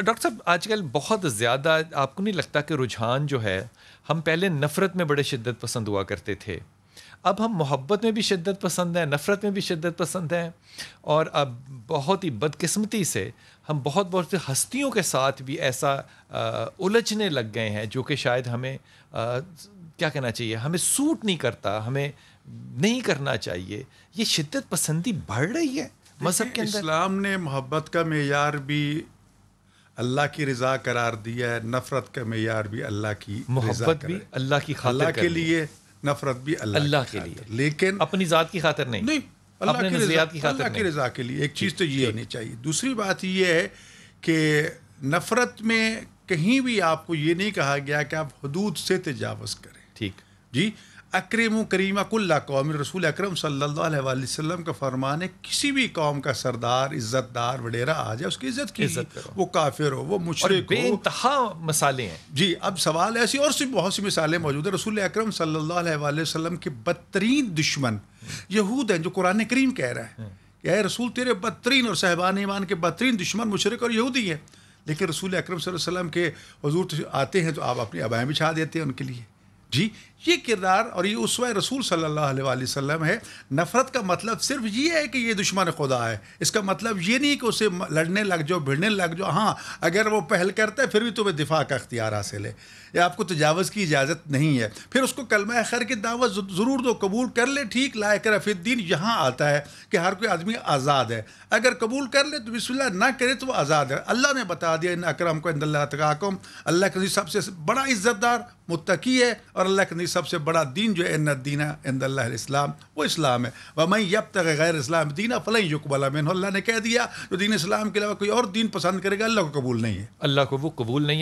Doctor साहब आजकल बहुत ज़्यादा आपको नहीं लगता कि रुझान जो है हम पहले नफ़रत में बड़े शिद्दत पसंद हुआ करते थे अब हम मोहब्बत में भी शिद्दत पसंद हैं नफ़रत में भी शिद्दत पसंद हैं और अब बहुत ही बदकिस्मती से हम बहुत बहुत से हस्तियों के साथ भी ऐसा आ, उलझने लग गए हैं जो कि शायद हमें आ, क्या कहना चाहिए हमें सूट नहीं करता हमें नहीं करना चाहिए ये शिद्दत पसंदी बढ़ रही है मज़हब के अंदर इस्लाम ने मोहब्बत का मैार भी अल्लाह की रजा करार दिया है नफरत का मैार भी अल्लाह की मोहब्बत भी अल्लाह की अल्लाह के लिए नफरत भी अल्लाह के लिए लेकिन अपनी ज़ात की खातर नहीं अल्लाह की रजा अल्लाह की रजा के लिए एक चीज़ तो ये होनी चाहिए दूसरी बात यह है कि नफरत में कहीं भी आपको ये नहीं कहा गया कि आप हदूद से तजावज़ करें ठीक जी अक्रम करीम कुल्ला कौम रसूल अक्रम सल्लाम का फरमान है किसी भी कौम का सरदार इज़्ज़तदार वडेरा आ जाए उसकी इज़्ज़त की इज्जत वो काफिर हो वो मुशरक मसाले हैं जी अब सवाल ऐसी और सी बहुत सी मिसालें मौजूद है रसूल अक्रम सल्लाम के बदतरीन दुश्मन यहूद हैं जो कुरान करीम कह रहा है यह हाँ। रसूल तेरे बदतरीन और साहबान ईमान के बदतरीन दुश्मन मुशरक और यहूदी है लेकिन रसूल अक्रम वसल्लम के हजूर आते हैं तो आप अपनी अबाएँ बिछा देते हैं उनके लिए जी ये किरदार और ये उस रसूल सल्लल्लाहु अलैहि वसल्लम है नफ़रत का मतलब सिर्फ ये है कि ये दुश्मन खुदा है इसका मतलब ये नहीं कि उसे लड़ने लग जाओ भिड़ने लग जाओ हाँ अगर वो पहल करता है फिर भी तुम्हें दिफा का अख्तियार हासिल है या आपको तजावज़ की इजाज़त नहीं है फिर उसको कलमा खैर की दावत ज़रूर दो कबूल कर ले ठीक लाए रफ़ीद्दीन यहाँ आता है कि हर कोई आदमी आज़ाद है अगर कबूल कर ले तो बिस्मिल्लाह ना करे तो वह आज़ाद है अल्लाह ने बता दिया इन अक्रम को इंदल्ला अल्लाह के सबसे बड़ा इज़्ज़तदार मुतकी है और और अल्लाह के नज़दीक सबसे बड़ा दीन जो है इन दीना इंदल्लाम वो इस्लाम है व मैं यब तक गैर इस्लाम दीना फ़लई युकबला मैंने अल्लाह ने कह दिया जो दीन इस्लाम के अलावा कोई और दीन पसंद करेगा अल्लाह को कबूल नहीं है अल्लाह को वो कबूल नहीं है